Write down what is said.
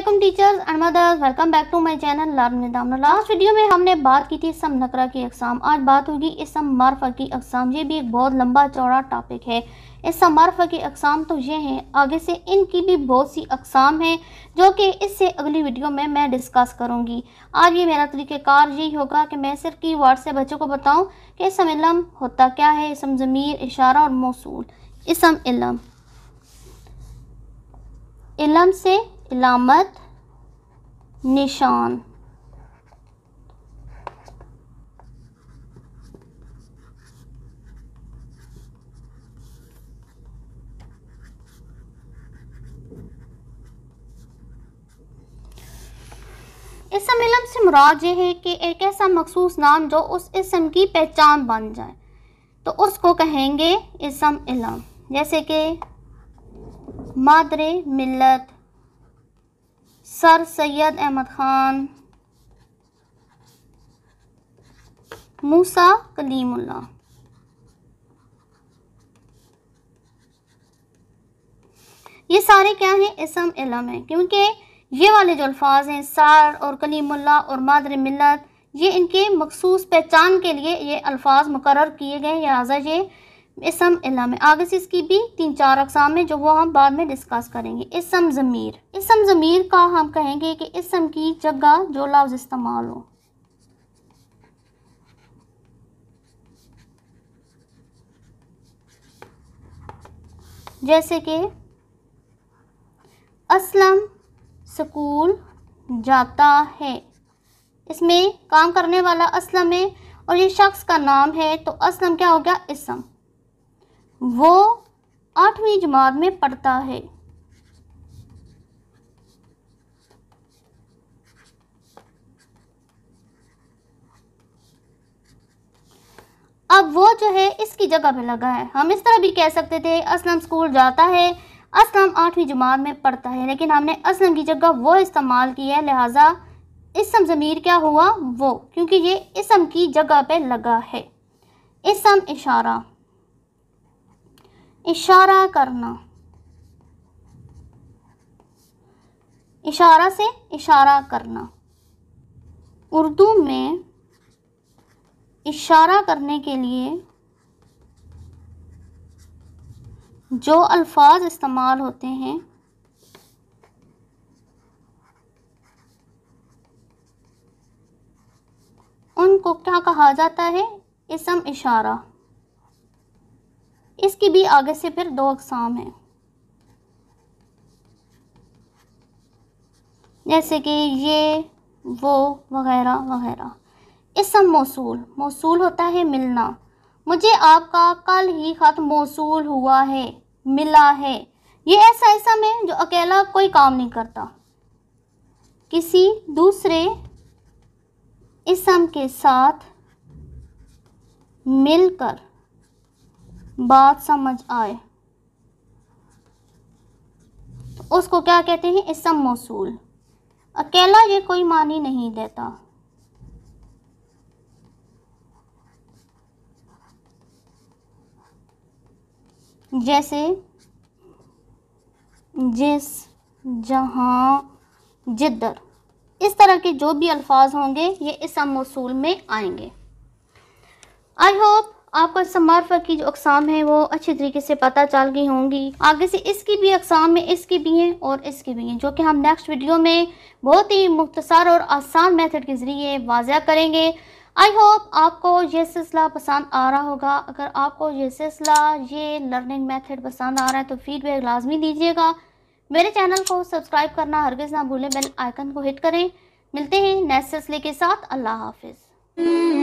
Aslam teachers and welcome back to my channel लाभ निदाम last video में हमने बात की थी सम नकरा की अकसाम आज बात होगी इसम मारफा की अकसाम ये भी एक बहुत लंबा चौड़ा टॉपिक है इसम मारफा की अकसाम तो ये हैं आगे से इनकी भी बहुत सी अकसाम हैं जो कि इससे अगली वीडियो में मैं डिस्कस करूँगी आज ये मेरा तरीक़ेकार यही होगा कि मैं सिर्फ की वार्ड से बच्चों को बताऊँ कि इसम इलम होता क्या है इसम ज़मीर इशारा और मौसू इसम इलम इलम से इलामत निशान इस सम्मेलन से मुराद ये है कि एक ऐसा मखसूस नाम जो उस इसम की पहचान बन जाए तो उसको कहेंगे इसम इलम जैसे कि मादरे मिलत सर सैयद अहमद ख़ान मूसा कलीमुल्ला ये सारे क्या हैं इसम इलम है क्योंकि ये वाले जो अल्फाज हैं सार और कलीमुल्ला और मादर मिलत ये इनके मखसूस पहचान के लिए ये अल्फाज मुकर किए गए हैं लिहाजा ये इसम इलाम आगे इसकी भी तीन चार अकसाम है जो वो हम बाद में डिस्कस करेंगे इसम ज़मीर इसम ज़मीर का हम कहेंगे कि इसम की जगह जो लफ्ज़ इस्तेमाल हो जैसे कि असलम स्कूल जाता है इसमें काम करने वाला असलम है और ये शख्स का नाम है तो असलम क्या हो गया इसम वो आठवीं जमात में पढ़ता है अब वो जो है इसकी जगह पे लगा है हम इस तरह भी कह सकते थे असलम स्कूल जाता है असलम आठवीं जमात में पढ़ता है लेकिन हमने असलम की जगह वो इस्तेमाल की है लिहाजा इसम ज़मीर क्या हुआ वो क्योंकि ये इसम की जगह पे लगा है इसम इशारा इशारा करना इशारा से इशारा करना उर्दू में इशारा करने के लिए जो अल्फाज इस्तेमाल होते हैं उनको क्या कहा जाता है इसम इशारा इसकी भी आगे से फिर दो अकसाम हैं जैसे कि ये वो वगैरह वगैरह इसम मौसूल मौसूल होता है मिलना मुझे आपका कल ही ख़त मौसूल हुआ है मिला है ये ऐसा इसम है जो अकेला कोई काम नहीं करता किसी दूसरे इसम के साथ मिलकर बात समझ आए तो उसको क्या कहते हैं इसम मौसूल अकेला ये कोई मानी नहीं देता जैसे जिस जहां जिधर इस तरह के जो भी अल्फाज होंगे ये इसम मौसूल में आएंगे आई होप आपको समारफा की जो अकसाम है वो अच्छे तरीके से पता चल गई होंगी आगे से इसकी भी अकसाम है इसकी भी हैं और इसकी भी हैं जो कि हम नेक्स्ट वीडियो में बहुत ही मुख्तसर और आसान मेथड के ज़रिए वाजिया करेंगे आई होप आपको ये सिलसिला पसंद आ रहा होगा अगर आपको ये सिलसिला ये लर्निंग मेथड पसंद आ रहा है तो फीडबैक लाजमी दीजिएगा मेरे चैनल को सब्सक्राइब करना हरगिज़ ना भूलें बेल आइकन को हिट करें मिलते हैं नेक्स्ट सिलसिले के साथ अल्लाह हाफिज़